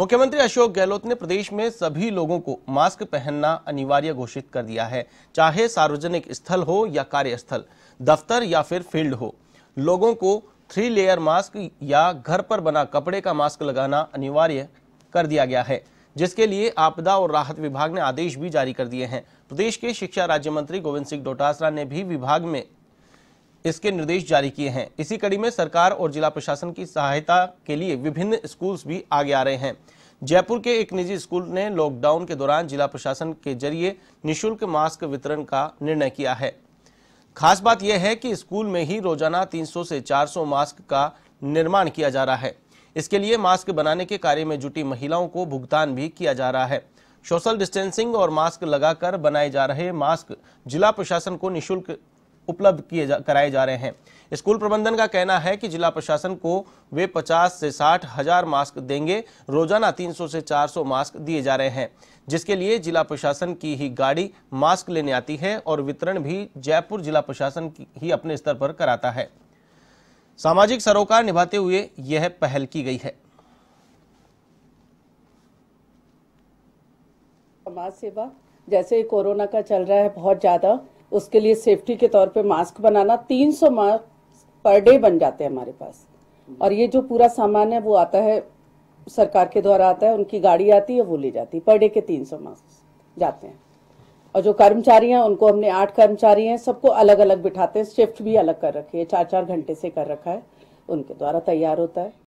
मुख्यमंत्री अशोक गहलोत ने प्रदेश में सभी लोगों को मास्क पहनना अनिवार्य घोषित कर दिया है चाहे सार्वजनिक स्थल हो या कार्यस्थल दफ्तर या फिर फील्ड हो लोगों को थ्री लेयर मास्क या घर पर बना कपड़े का मास्क लगाना अनिवार्य कर दिया गया है जिसके लिए आपदा और राहत विभाग ने आदेश भी जारी कर दिए हैं प्रदेश के शिक्षा राज्य मंत्री गोविंद सिंह डोटासरा ने भी विभाग में इसके निर्देश जारी किए हैं इसी कड़ी में सरकार और जिला प्रशासन की सहायता के लिए विभिन्न स्कूल्स भी आगे आ रहे हैं जयपुर के एक निजी स्कूल ने लॉकडाउन के दौरान जिला प्रशासन के जरिए निशुल्क मास्क वितरण का निर्णय किया है खास बात यह है कि स्कूल में ही रोजाना तीन से चार मास्क का निर्माण किया जा रहा है इसके लिए मास्क बनाने के कार्य में जुटी महिलाओं को भुगतान भी किया जा रहा है सोशल डिस्टेंसिंग और मास्क लगाकर बनाए जा रहे मास्क जिला प्रशासन को निशुल्क उपलब्ध किए जा कराए जा रहे हैं स्कूल प्रबंधन का कहना है कि जिला प्रशासन को वे 50 से साठ हजार मास्क देंगे रोजाना 300 से 400 मास्क दिए जा रहे हैं जिसके लिए जिला प्रशासन की ही गाड़ी मास्क लेने आती है और वितरण भी जयपुर जिला प्रशासन ही अपने स्तर पर कराता है सामाजिक सरोकार निभाते हुए यह पहल की गई है समाज सेवा जैसे कोरोना का चल रहा है बहुत ज़्यादा उसके लिए सेफ्टी के तौर पे मास्क बनाना 300 मास्क पर डे बन जाते हैं हमारे पास और ये जो पूरा सामान है वो आता है सरकार के द्वारा आता है उनकी गाड़ी आती है वो ले जाती है पर डे के 300 मास्क जाते हैं और जो कर्मचारी हैं उनको हमने आठ कर्मचारी हैं सबको अलग अलग बिठाते हैं शिफ्ट भी अलग कर रखी है चार चार घंटे से कर रखा है उनके द्वारा तैयार होता है